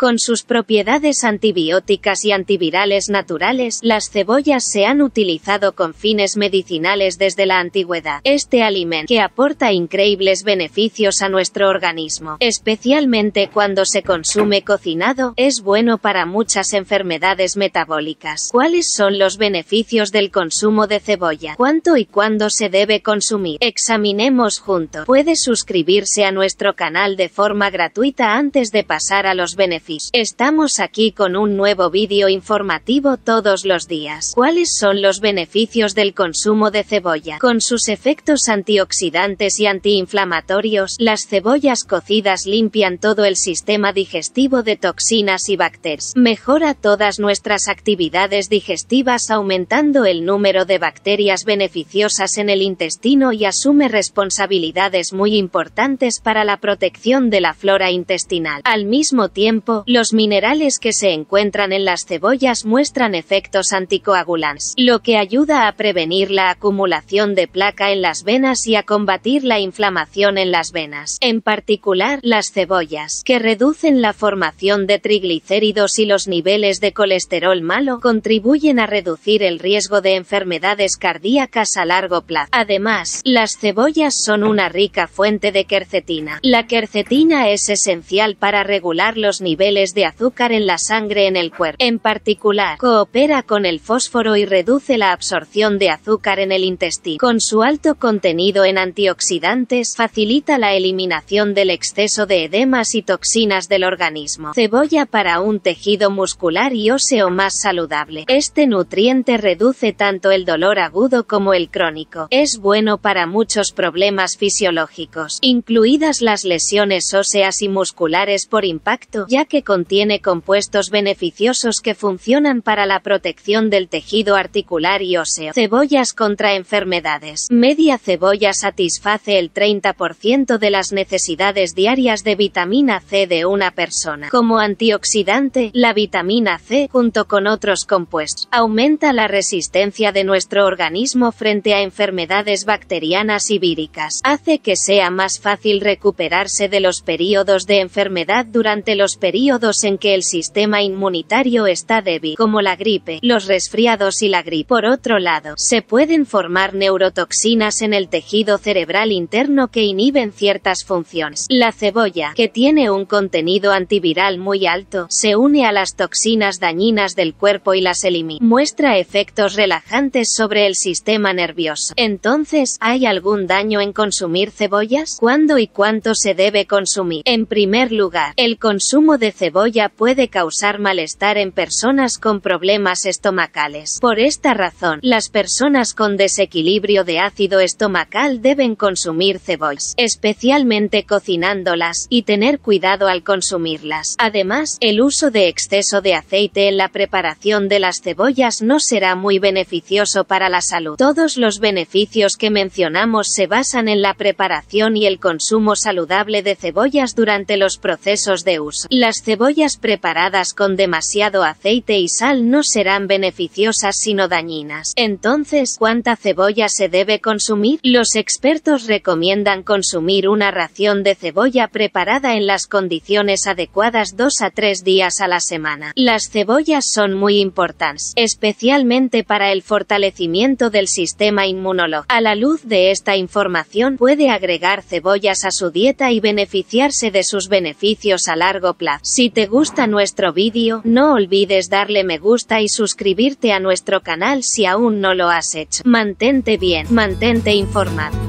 Con sus propiedades antibióticas y antivirales naturales, las cebollas se han utilizado con fines medicinales desde la antigüedad. Este alimento, que aporta increíbles beneficios a nuestro organismo, especialmente cuando se consume cocinado, es bueno para muchas enfermedades metabólicas. ¿Cuáles son los beneficios del consumo de cebolla? ¿Cuánto y cuándo se debe consumir? Examinemos juntos. Puede suscribirse a nuestro canal de forma gratuita antes de pasar a los beneficios Estamos aquí con un nuevo vídeo informativo todos los días. ¿Cuáles son los beneficios del consumo de cebolla? Con sus efectos antioxidantes y antiinflamatorios, las cebollas cocidas limpian todo el sistema digestivo de toxinas y bacterias. Mejora todas nuestras actividades digestivas aumentando el número de bacterias beneficiosas en el intestino y asume responsabilidades muy importantes para la protección de la flora intestinal. Al mismo tiempo, los minerales que se encuentran en las cebollas muestran efectos anticoagulantes, lo que ayuda a prevenir la acumulación de placa en las venas y a combatir la inflamación en las venas, en particular las cebollas, que reducen la formación de triglicéridos y los niveles de colesterol malo contribuyen a reducir el riesgo de enfermedades cardíacas a largo plazo. Además, las cebollas son una rica fuente de quercetina. La quercetina es esencial para regular los niveles de azúcar en la sangre en el cuerpo. En particular, coopera con el fósforo y reduce la absorción de azúcar en el intestino. Con su alto contenido en antioxidantes, facilita la eliminación del exceso de edemas y toxinas del organismo. Cebolla para un tejido muscular y óseo más saludable. Este nutriente reduce tanto el dolor agudo como el crónico. Es bueno para muchos problemas fisiológicos, incluidas las lesiones óseas y musculares por impacto, ya que contiene compuestos beneficiosos que funcionan para la protección del tejido articular y óseo. Cebollas contra enfermedades. Media cebolla satisface el 30% de las necesidades diarias de vitamina C de una persona. Como antioxidante, la vitamina C, junto con otros compuestos, aumenta la resistencia de nuestro organismo frente a enfermedades bacterianas y víricas. Hace que sea más fácil recuperarse de los periodos de enfermedad durante los periodos en que el sistema inmunitario está débil, como la gripe, los resfriados y la gripe. Por otro lado, se pueden formar neurotoxinas en el tejido cerebral interno que inhiben ciertas funciones. La cebolla, que tiene un contenido antiviral muy alto, se une a las toxinas dañinas del cuerpo y las elimina. Muestra efectos relajantes sobre el sistema nervioso. Entonces, ¿hay algún daño en consumir cebollas? ¿Cuándo y cuánto se debe consumir? En primer lugar, el consumo de cebolla puede causar malestar en personas con problemas estomacales. Por esta razón, las personas con desequilibrio de ácido estomacal deben consumir cebollas, especialmente cocinándolas, y tener cuidado al consumirlas. Además, el uso de exceso de aceite en la preparación de las cebollas no será muy beneficioso para la salud. Todos los beneficios que mencionamos se basan en la preparación y el consumo saludable de cebollas durante los procesos de uso. Las cebollas preparadas con demasiado aceite y sal no serán beneficiosas sino dañinas. Entonces, ¿cuánta cebolla se debe consumir? Los expertos recomiendan consumir una ración de cebolla preparada en las condiciones adecuadas dos a tres días a la semana. Las cebollas son muy importantes, especialmente para el fortalecimiento del sistema inmunológico. A la luz de esta información puede agregar cebollas a su dieta y beneficiarse de sus beneficios a largo plazo. Si te gusta nuestro vídeo, no olvides darle me gusta y suscribirte a nuestro canal si aún no lo has hecho. Mantente bien, mantente informado.